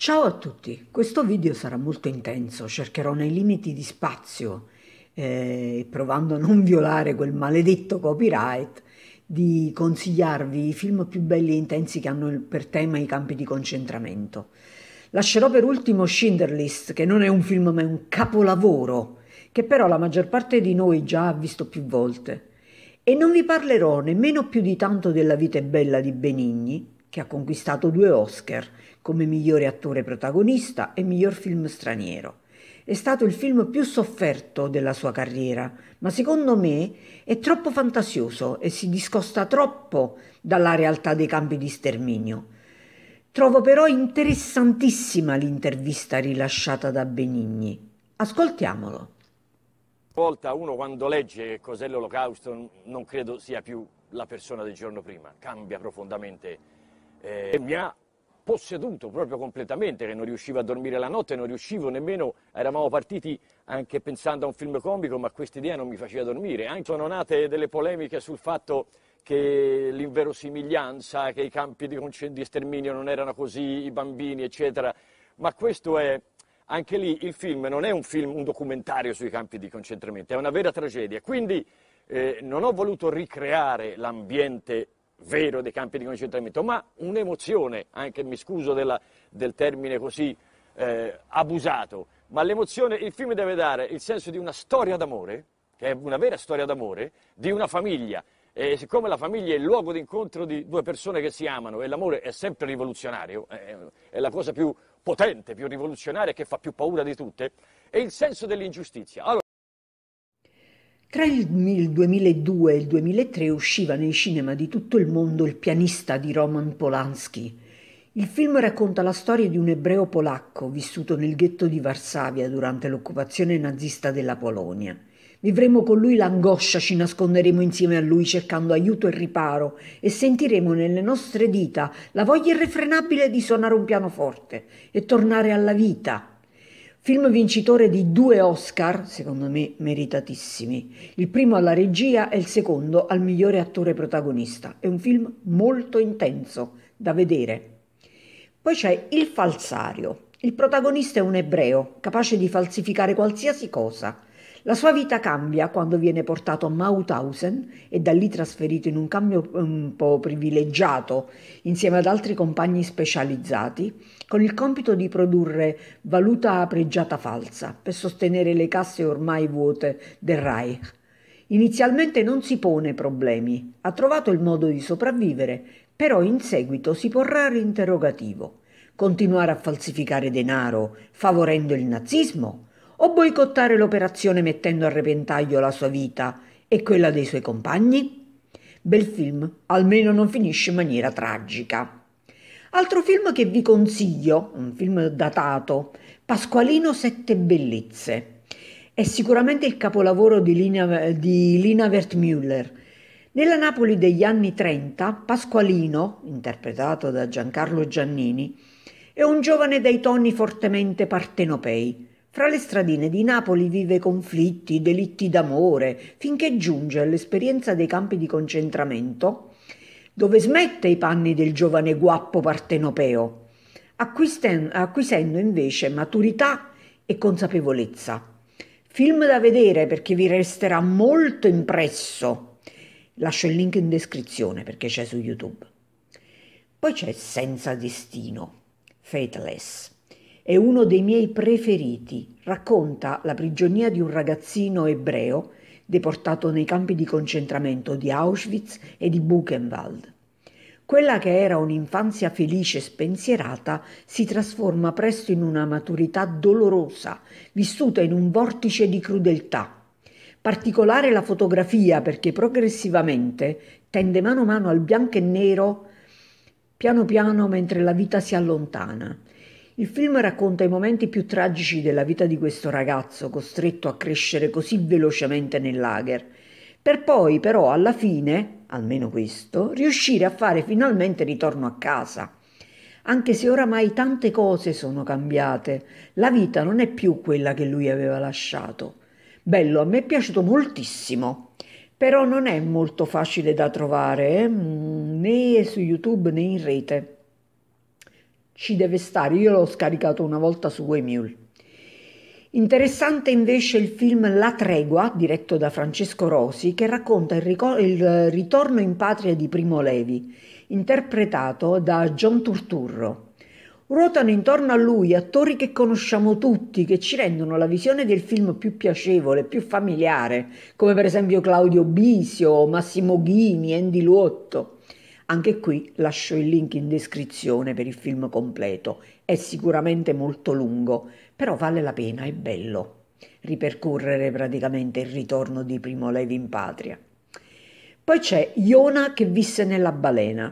Ciao a tutti, questo video sarà molto intenso, cercherò nei limiti di spazio, eh, provando a non violare quel maledetto copyright, di consigliarvi i film più belli e intensi che hanno per tema i campi di concentramento. Lascerò per ultimo Schindlerlist, che non è un film ma è un capolavoro, che però la maggior parte di noi già ha visto più volte. E non vi parlerò nemmeno più di tanto della vita è bella di Benigni, che ha conquistato due Oscar come migliore attore protagonista e miglior film straniero. È stato il film più sofferto della sua carriera, ma secondo me è troppo fantasioso e si discosta troppo dalla realtà dei campi di sterminio. Trovo però interessantissima l'intervista rilasciata da Benigni. Ascoltiamolo. Volta uno quando legge che cos'è l'olocausto non credo sia più la persona del giorno prima, cambia profondamente eh, mi ha posseduto proprio completamente, che non riuscivo a dormire la notte, non riuscivo nemmeno, eravamo partiti anche pensando a un film comico, ma questa idea non mi faceva dormire. Anche sono nate delle polemiche sul fatto che l'inverosimiglianza, che i campi di, di sterminio non erano così, i bambini, eccetera, ma questo è, anche lì il film non è un film, un documentario sui campi di concentramento, è una vera tragedia. Quindi eh, non ho voluto ricreare l'ambiente vero dei campi di concentramento, ma un'emozione, anche mi scuso della, del termine così eh, abusato, ma l'emozione, il film deve dare il senso di una storia d'amore, che è una vera storia d'amore, di una famiglia. E siccome la famiglia è il luogo d'incontro di due persone che si amano e l'amore è sempre rivoluzionario, è, la cosa più potente, più rivoluzionaria, che fa più paura di tutte, è il senso dell'ingiustizia. Allora, tra il 2002 e il 2003 usciva nei cinema di tutto il mondo Il pianista di Roman Polanski. Il film racconta la storia di un ebreo polacco vissuto nel ghetto di Varsavia durante l'occupazione nazista della Polonia. Vivremo con lui l'angoscia, ci nasconderemo insieme a lui cercando aiuto e riparo e sentiremo nelle nostre dita la voglia irrefrenabile di suonare un pianoforte e tornare alla vita, Film vincitore di due Oscar, secondo me meritatissimi, il primo alla regia e il secondo al migliore attore protagonista. È un film molto intenso da vedere. Poi c'è Il falsario. Il protagonista è un ebreo, capace di falsificare qualsiasi cosa la sua vita cambia quando viene portato a Mauthausen e da lì trasferito in un cambio un po' privilegiato insieme ad altri compagni specializzati con il compito di produrre valuta pregiata falsa per sostenere le casse ormai vuote del Reich. Inizialmente non si pone problemi, ha trovato il modo di sopravvivere, però in seguito si porrà l'interrogativo. Continuare a falsificare denaro favorendo il nazismo o boicottare l'operazione mettendo a repentaglio la sua vita e quella dei suoi compagni? Bel film, almeno non finisce in maniera tragica. Altro film che vi consiglio, un film datato, Pasqualino Sette Bellezze. È sicuramente il capolavoro di Lina, di Lina Wertmüller. Nella Napoli degli anni 30, Pasqualino, interpretato da Giancarlo Giannini, è un giovane dai toni fortemente partenopei, fra le stradine di Napoli vive conflitti, delitti d'amore, finché giunge all'esperienza dei campi di concentramento, dove smette i panni del giovane guappo partenopeo, acquisendo invece maturità e consapevolezza. Film da vedere perché vi resterà molto impresso. Lascio il link in descrizione perché c'è su YouTube. Poi c'è Senza Destino, Faithless è uno dei miei preferiti. Racconta la prigionia di un ragazzino ebreo deportato nei campi di concentramento di Auschwitz e di Buchenwald. Quella che era un'infanzia felice e spensierata si trasforma presto in una maturità dolorosa, vissuta in un vortice di crudeltà. Particolare la fotografia perché progressivamente tende mano a mano al bianco e nero piano piano mentre la vita si allontana. Il film racconta i momenti più tragici della vita di questo ragazzo costretto a crescere così velocemente nel lager, per poi però alla fine, almeno questo, riuscire a fare finalmente ritorno a casa. Anche se oramai tante cose sono cambiate, la vita non è più quella che lui aveva lasciato. Bello, a me è piaciuto moltissimo, però non è molto facile da trovare, eh? Mm, né su YouTube né in rete ci deve stare. Io l'ho scaricato una volta su Wemule. Interessante invece il film La tregua, diretto da Francesco Rosi, che racconta il, il ritorno in patria di Primo Levi, interpretato da John Turturro. Ruotano intorno a lui attori che conosciamo tutti, che ci rendono la visione del film più piacevole, più familiare, come per esempio Claudio Bisio, Massimo Ghini, Andy Luotto. Anche qui lascio il link in descrizione per il film completo, è sicuramente molto lungo, però vale la pena, è bello ripercorrere praticamente il ritorno di Primo Levi in patria. Poi c'è Iona che visse nella balena.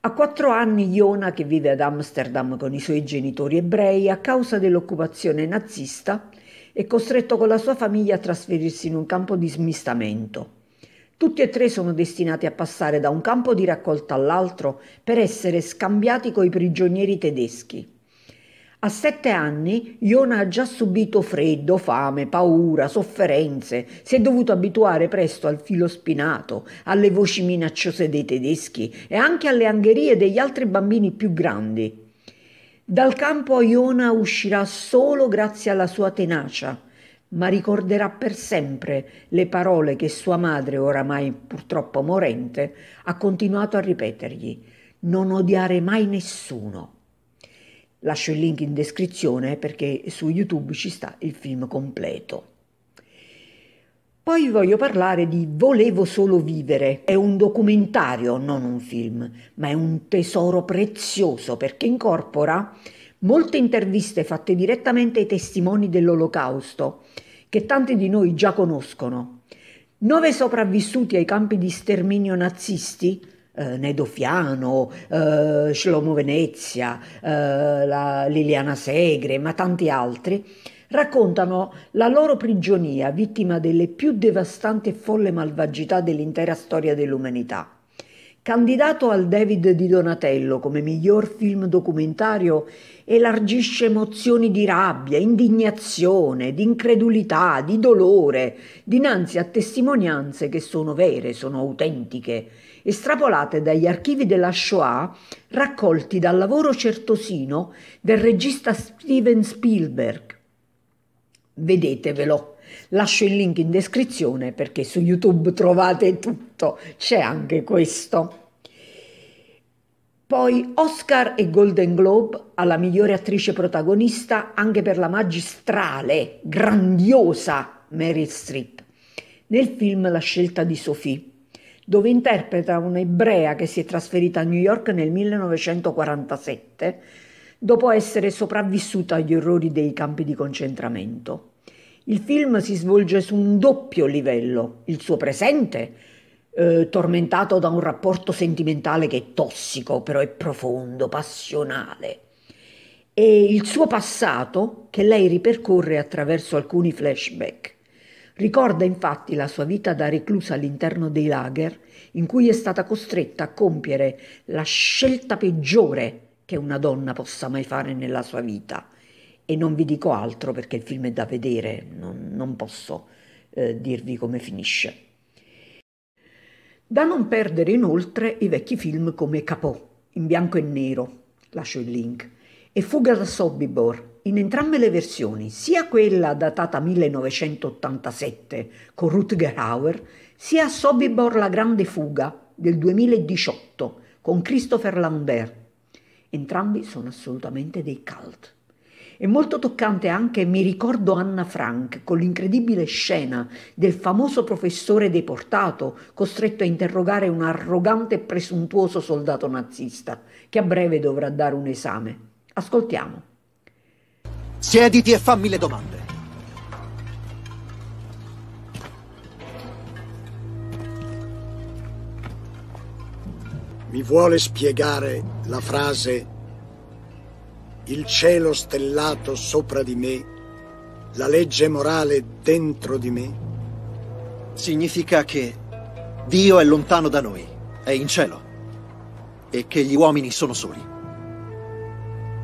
A quattro anni Iona, che vive ad Amsterdam con i suoi genitori ebrei, a causa dell'occupazione nazista, è costretto con la sua famiglia a trasferirsi in un campo di smistamento. Tutti e tre sono destinati a passare da un campo di raccolta all'altro per essere scambiati coi prigionieri tedeschi. A sette anni Iona ha già subito freddo, fame, paura, sofferenze, si è dovuto abituare presto al filo spinato, alle voci minacciose dei tedeschi e anche alle angherie degli altri bambini più grandi. Dal campo Iona uscirà solo grazie alla sua tenacia, ma ricorderà per sempre le parole che sua madre, oramai purtroppo morente, ha continuato a ripetergli: non odiare mai nessuno. Lascio il link in descrizione perché su YouTube ci sta il film completo. Poi voglio parlare di Volevo solo vivere. È un documentario, non un film, ma è un tesoro prezioso perché incorpora molte interviste fatte direttamente ai testimoni dell'Olocausto, che tanti di noi già conoscono. Nove sopravvissuti ai campi di sterminio nazisti, eh, Nedo Fiano, eh, Shlomo Venezia, eh, Liliana Segre, ma tanti altri, raccontano la loro prigionia, vittima delle più devastanti e folle malvagità dell'intera storia dell'umanità. Candidato al David di Donatello come miglior film documentario, elargisce emozioni di rabbia, indignazione, di incredulità, di dolore, dinanzi a testimonianze che sono vere, sono autentiche, estrapolate dagli archivi della Shoah raccolti dal lavoro certosino del regista Steven Spielberg. Vedetevelo. Lascio il link in descrizione perché su YouTube trovate tutto esatto, c'è anche questo. Poi Oscar e Golden Globe alla migliore attrice protagonista anche per la magistrale, grandiosa Meryl Streep nel film La scelta di Sophie, dove interpreta un'ebrea che si è trasferita a New York nel 1947 dopo essere sopravvissuta agli orrori dei campi di concentramento. Il film si svolge su un doppio livello, il suo presente eh, tormentato da un rapporto sentimentale che è tossico, però è profondo, passionale. E il suo passato che lei ripercorre attraverso alcuni flashback. Ricorda infatti la sua vita da reclusa all'interno dei lager, in cui è stata costretta a compiere la scelta peggiore che una donna possa mai fare nella sua vita. E non vi dico altro perché il film è da vedere, non, non posso eh, dirvi come finisce. Da non perdere inoltre i vecchi film come Capò, in bianco e nero, lascio il link, e Fuga da Sobibor, in entrambe le versioni, sia quella datata 1987 con Rutger Hauer, sia Sobibor La Grande Fuga del 2018 con Christopher Lambert. Entrambi sono assolutamente dei cult. È molto toccante anche Mi ricordo Anna Frank con l'incredibile scena del famoso professore deportato costretto a interrogare un arrogante e presuntuoso soldato nazista che a breve dovrà dare un esame. Ascoltiamo. Siediti e fammi le domande. Mi vuole spiegare la frase il cielo stellato sopra di me, la legge morale dentro di me? Significa che Dio è lontano da noi, è in cielo, e che gli uomini sono soli.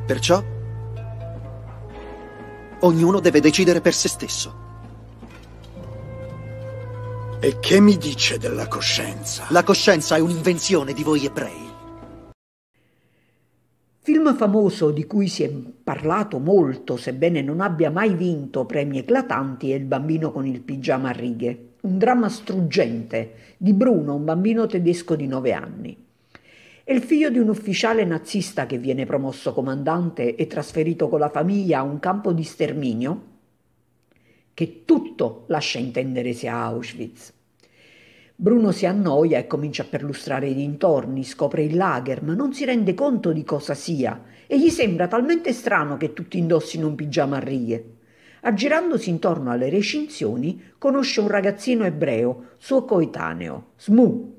Perciò ognuno deve decidere per se stesso. E che mi dice della coscienza? La coscienza è un'invenzione di voi ebrei. Film famoso di cui si è parlato molto, sebbene non abbia mai vinto premi eclatanti, è Il bambino con il pigiama a righe, un dramma struggente di Bruno, un bambino tedesco di 9 anni. È il figlio di un ufficiale nazista che viene promosso comandante e trasferito con la famiglia a un campo di sterminio che tutto lascia intendere sia Auschwitz. Bruno si annoia e comincia a perlustrare i dintorni, scopre il lager, ma non si rende conto di cosa sia e gli sembra talmente strano che tutti indossino un pigiama a righe. Aggirandosi intorno alle recinzioni, conosce un ragazzino ebreo, suo coetaneo, Smu,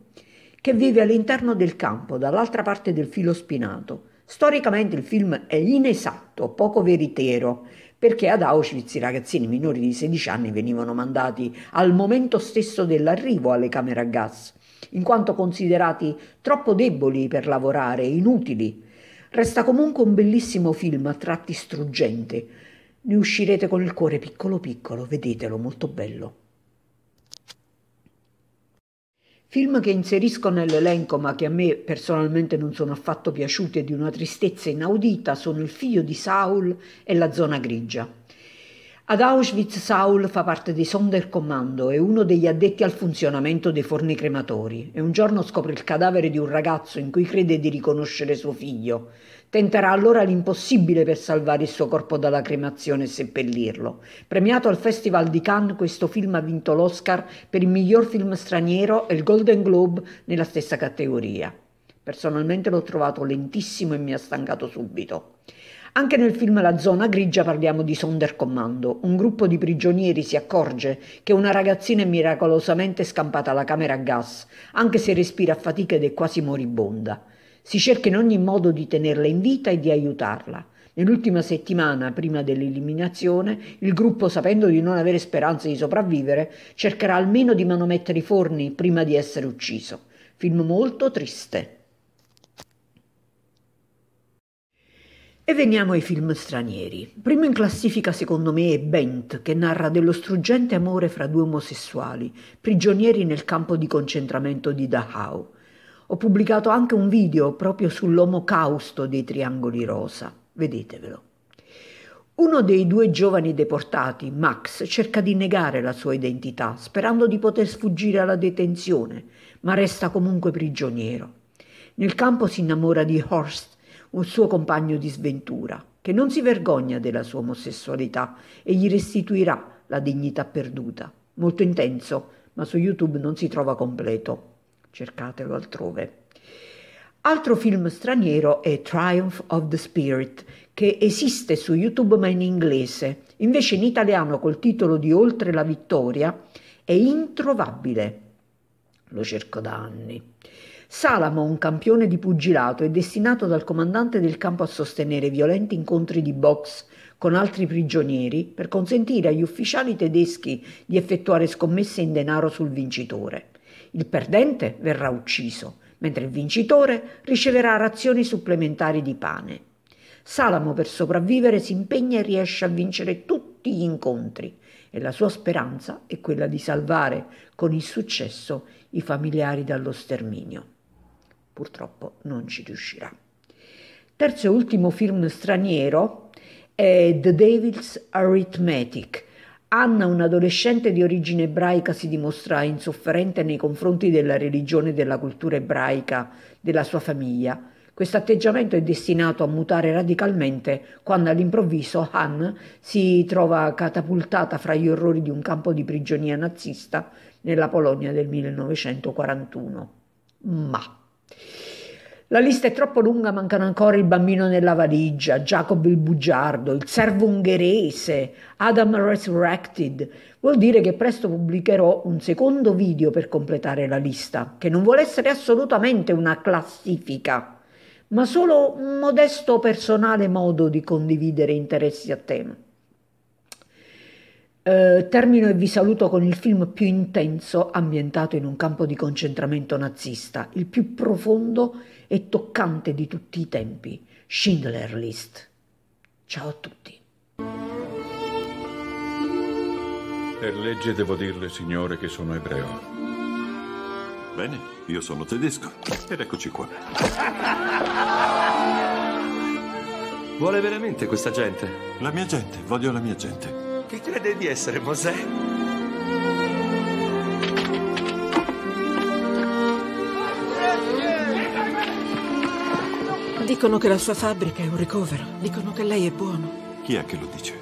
che vive all'interno del campo, dall'altra parte del filo spinato. Storicamente il film è inesatto, poco veritiero perché ad Auschwitz i ragazzini minori di 16 anni venivano mandati al momento stesso dell'arrivo alle camere a gas, in quanto considerati troppo deboli per lavorare, inutili. Resta comunque un bellissimo film a tratti struggente. Ne uscirete con il cuore piccolo piccolo, vedetelo, molto bello. Film che inserisco nell'elenco ma che a me personalmente non sono affatto piaciuti e di una tristezza inaudita sono Il figlio di Saul e La zona grigia. Ad Auschwitz Saul fa parte di Sonderkommando, è uno degli addetti al funzionamento dei forni crematori e un giorno scopre il cadavere di un ragazzo in cui crede di riconoscere suo figlio. Tenterà allora l'impossibile per salvare il suo corpo dalla cremazione e seppellirlo. Premiato al Festival di Cannes, questo film ha vinto l'Oscar per il miglior film straniero e il Golden Globe nella stessa categoria. Personalmente l'ho trovato lentissimo e mi ha stancato subito. Anche nel film La zona grigia parliamo di Sonderkommando. Un gruppo di prigionieri si accorge che una ragazzina è miracolosamente scampata alla camera a gas, anche se respira a fatica ed è quasi moribonda. Si cerca in ogni modo di tenerla in vita e di aiutarla. Nell'ultima settimana prima dell'eliminazione, il gruppo, sapendo di non avere speranze di sopravvivere, cercherà almeno di manomettere i forni prima di essere ucciso. Film molto triste. E veniamo ai film stranieri. Primo in classifica secondo me è Bent, che narra dello struggente amore fra due omosessuali, prigionieri nel campo di concentramento di Dachau. Ho pubblicato anche un video proprio sull'omocausto dei Triangoli Rosa, vedetevelo. Uno dei due giovani deportati, Max, cerca di negare la sua identità, sperando di poter sfuggire alla detenzione, ma resta comunque prigioniero. Nel campo si innamora di Horst un suo compagno di sventura, che non si vergogna della sua omosessualità e gli restituirà la dignità perduta. Molto intenso, ma su YouTube non si trova completo. Cercatelo altrove. Altro film straniero è Triumph of the Spirit, che esiste su YouTube ma in inglese. Invece in italiano col titolo di Oltre la vittoria è introvabile. Lo cerco da anni. Salamo, un campione di pugilato, è destinato dal comandante del campo a sostenere violenti incontri di box con altri prigionieri per consentire agli ufficiali tedeschi di effettuare scommesse in denaro sul vincitore. Il perdente verrà ucciso, mentre il vincitore riceverà razioni supplementari di pane. Salamo per sopravvivere si impegna e riesce a vincere tutti gli incontri e la sua speranza è quella di salvare con il successo i familiari dallo sterminio. Purtroppo non ci riuscirà. Terzo e ultimo film straniero è The Devil's Arithmetic. Anna, un'adolescente di origine ebraica, si dimostra insofferente nei confronti della religione e della cultura ebraica della sua famiglia. Questo atteggiamento è destinato a mutare radicalmente quando all'improvviso Han si trova catapultata fra gli orrori di un campo di prigionia nazista nella Polonia del 1941. Ma la lista è troppo lunga, mancano ancora il bambino nella valigia, Jacob il bugiardo, il servo ungherese, Adam Resurrected. Vuol dire che presto pubblicherò un secondo video per completare la lista, che non vuole essere assolutamente una classifica, ma solo un modesto personale modo di condividere interessi a tema. Eh, termino e vi saluto con il film più intenso ambientato in un campo di concentramento nazista, il più profondo e toccante di tutti i tempi, Schindler List. Ciao a tutti. Per legge devo dirle, signore, che sono ebreo. Bene, io sono tedesco. Ed eccoci qua. Vuole veramente questa gente? La mia gente, voglio la mia gente. Chi crede di essere Mosè? Dicono che la sua fabbrica è un ricovero. Dicono che lei è buono. Chi è che lo dice?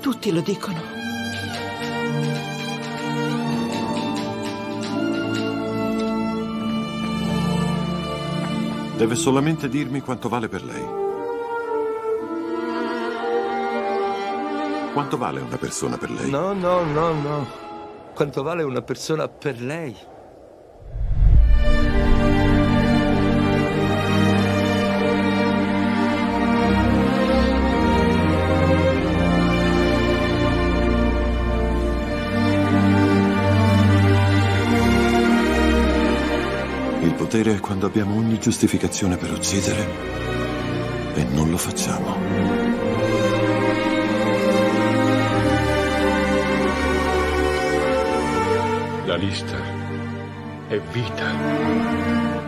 Tutti lo dicono. Deve solamente dirmi quanto vale per lei. Quanto vale una persona per lei? No, no, no, no. Quanto vale una persona per lei? Il potere è quando abbiamo ogni giustificazione per uccidere e non lo facciamo. la lista è vita.